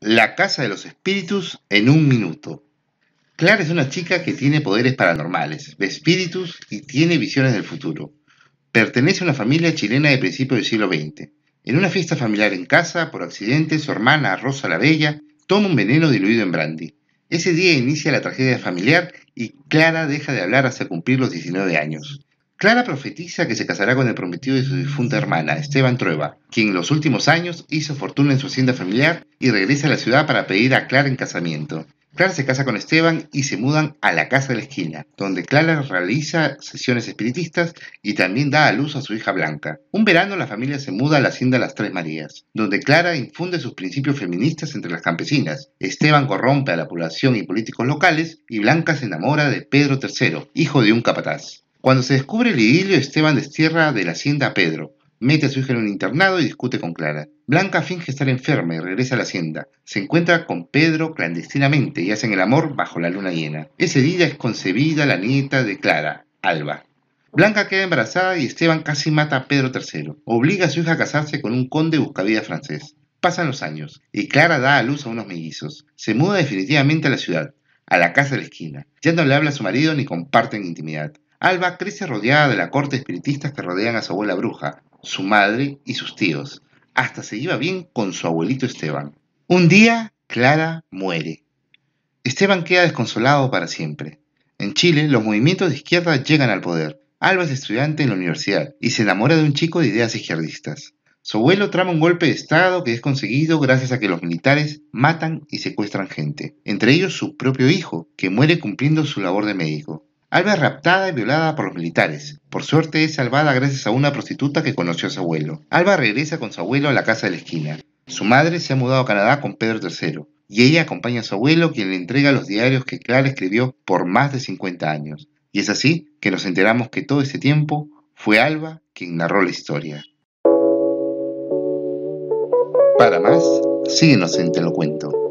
La Casa de los Espíritus en un minuto. Clara es una chica que tiene poderes paranormales, ve espíritus y tiene visiones del futuro. Pertenece a una familia chilena de principios del siglo XX. En una fiesta familiar en casa, por accidente, su hermana Rosa la Bella toma un veneno diluido en brandy. Ese día inicia la tragedia familiar y Clara deja de hablar hasta cumplir los 19 años. Clara profetiza que se casará con el prometido de su difunta hermana, Esteban Trueba, quien en los últimos años hizo fortuna en su hacienda familiar y regresa a la ciudad para pedir a Clara en casamiento. Clara se casa con Esteban y se mudan a la casa de la esquina, donde Clara realiza sesiones espiritistas y también da a luz a su hija Blanca. Un verano la familia se muda a la hacienda Las Tres Marías, donde Clara infunde sus principios feministas entre las campesinas. Esteban corrompe a la población y políticos locales y Blanca se enamora de Pedro III, hijo de un capataz. Cuando se descubre el idilio, Esteban destierra de la hacienda a Pedro, mete a su hija en un internado y discute con Clara. Blanca finge estar enferma y regresa a la hacienda. Se encuentra con Pedro clandestinamente y hacen el amor bajo la luna llena. Ese día es concebida la nieta de Clara, Alba. Blanca queda embarazada y Esteban casi mata a Pedro III. Obliga a su hija a casarse con un conde buscavida francés. Pasan los años y Clara da a luz a unos mellizos. Se muda definitivamente a la ciudad, a la casa de la esquina. Ya no le habla a su marido ni comparten intimidad. Alba crece rodeada de la corte espiritistas que rodean a su abuela bruja, su madre y sus tíos. Hasta se iba bien con su abuelito Esteban. Un día, Clara muere. Esteban queda desconsolado para siempre. En Chile, los movimientos de izquierda llegan al poder. Alba es estudiante en la universidad y se enamora de un chico de ideas izquierdistas. Su abuelo trama un golpe de Estado que es conseguido gracias a que los militares matan y secuestran gente, entre ellos su propio hijo, que muere cumpliendo su labor de médico. Alba es raptada y violada por los militares. Por suerte es salvada gracias a una prostituta que conoció a su abuelo. Alba regresa con su abuelo a la casa de la esquina. Su madre se ha mudado a Canadá con Pedro III y ella acompaña a su abuelo quien le entrega los diarios que Clara escribió por más de 50 años. Y es así que nos enteramos que todo ese tiempo fue Alba quien narró la historia. Para más, síguenos en Te lo cuento.